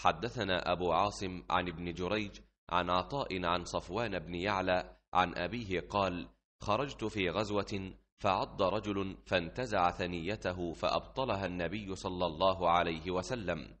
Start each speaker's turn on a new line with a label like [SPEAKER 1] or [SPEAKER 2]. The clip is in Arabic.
[SPEAKER 1] حدثنا أبو عاصم عن ابن
[SPEAKER 2] جريج عن عطاء عن صفوان بن يعلى عن أبيه قال خرجت في غزوة فعض رجل فانتزع ثنيته فأبطلها النبي
[SPEAKER 1] صلى الله عليه وسلم